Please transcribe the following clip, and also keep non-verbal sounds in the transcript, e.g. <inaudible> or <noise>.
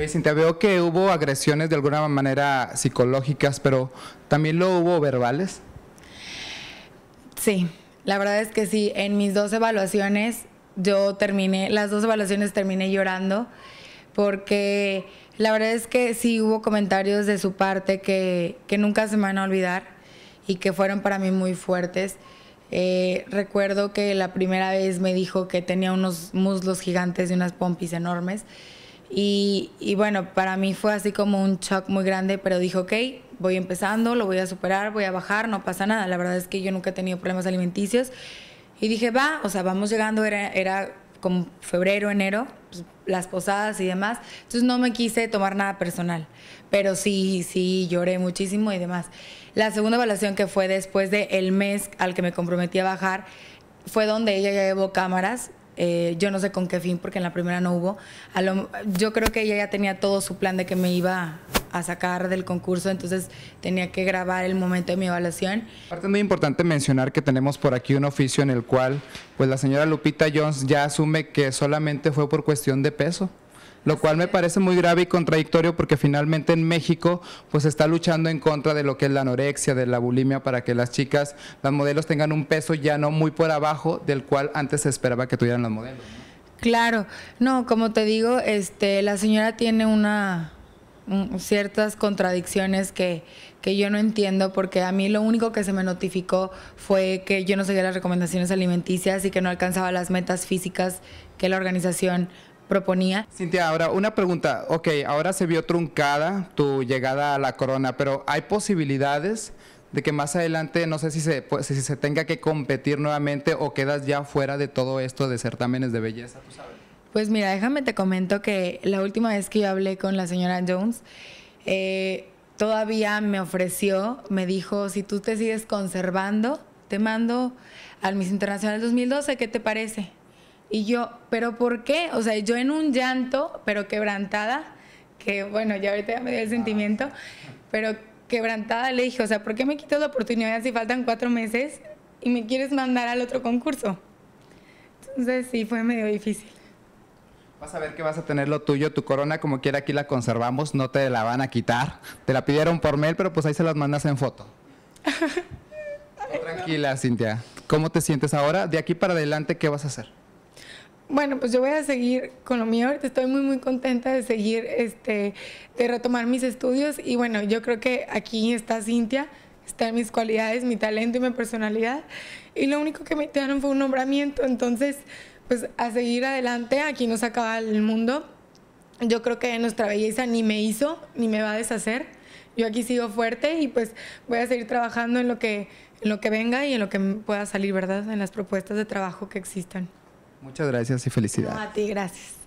Oye, veo que hubo agresiones de alguna manera psicológicas, pero también lo hubo verbales. Sí, la verdad es que sí. En mis dos evaluaciones, yo terminé, las dos evaluaciones terminé llorando, porque la verdad es que sí hubo comentarios de su parte que, que nunca se me van a olvidar y que fueron para mí muy fuertes. Eh, recuerdo que la primera vez me dijo que tenía unos muslos gigantes y unas pompis enormes y, bueno, para mí fue así como un shock muy grande, pero dije, ok, voy empezando, lo voy a superar, voy a bajar, no pasa nada. La verdad es que yo nunca he tenido problemas alimenticios. Y dije, va, o sea, vamos llegando, era, era como febrero, enero, pues, las posadas y demás. Entonces no me quise tomar nada personal, pero sí, sí, lloré muchísimo y demás. La segunda evaluación que fue después del el mes al que me comprometí a bajar, fue donde ella ya llevó cámaras eh, yo no sé con qué fin, porque en la primera no hubo. yo creo que ella ya tenía todo su plan de que me iba a sacar del concurso, entonces tenía que grabar el momento de mi evaluación. Aparte es muy importante mencionar que tenemos por aquí un oficio en el cual pues la señora Lupita Jones ya asume que solamente fue por cuestión de peso lo cual me parece muy grave y contradictorio porque finalmente en México pues está luchando en contra de lo que es la anorexia, de la bulimia, para que las chicas, las modelos tengan un peso ya no muy por abajo del cual antes se esperaba que tuvieran las modelos. Claro, no, como te digo, este, la señora tiene una ciertas contradicciones que, que yo no entiendo porque a mí lo único que se me notificó fue que yo no seguía las recomendaciones alimenticias y que no alcanzaba las metas físicas que la organización proponía. Cintia, ahora una pregunta. Ok, ahora se vio truncada tu llegada a la corona, pero ¿hay posibilidades de que más adelante, no sé si se, pues, si se tenga que competir nuevamente o quedas ya fuera de todo esto de certámenes de belleza, tú sabes? Pues mira, déjame te comento que la última vez que yo hablé con la señora Jones, eh, todavía me ofreció, me dijo, si tú te sigues conservando, te mando al Miss Internacional 2012, ¿qué te parece? Y yo, ¿pero por qué? O sea, yo en un llanto, pero quebrantada, que bueno, ya ahorita ya me dio el sentimiento, pero quebrantada le dije, o sea, ¿por qué me quitas la oportunidad si faltan cuatro meses y me quieres mandar al otro concurso? Entonces sí, fue medio difícil. Vas a ver que vas a tener lo tuyo, tu corona como quiera aquí la conservamos, no te la van a quitar. Te la pidieron por mail, pero pues ahí se las mandas en foto. <laughs> tranquila, Cintia. ¿Cómo te sientes ahora? De aquí para adelante, ¿qué vas a hacer? Bueno, pues yo voy a seguir con lo mío. estoy muy, muy contenta de seguir, este, de retomar mis estudios. Y bueno, yo creo que aquí está Cintia, están mis cualidades, mi talento y mi personalidad. Y lo único que me dieron fue un nombramiento. Entonces, pues a seguir adelante, aquí no se acaba el mundo. Yo creo que nuestra belleza ni me hizo, ni me va a deshacer. Yo aquí sigo fuerte y pues voy a seguir trabajando en lo que, en lo que venga y en lo que pueda salir, ¿verdad? En las propuestas de trabajo que existan. Muchas gracias y felicidades. a ti, gracias.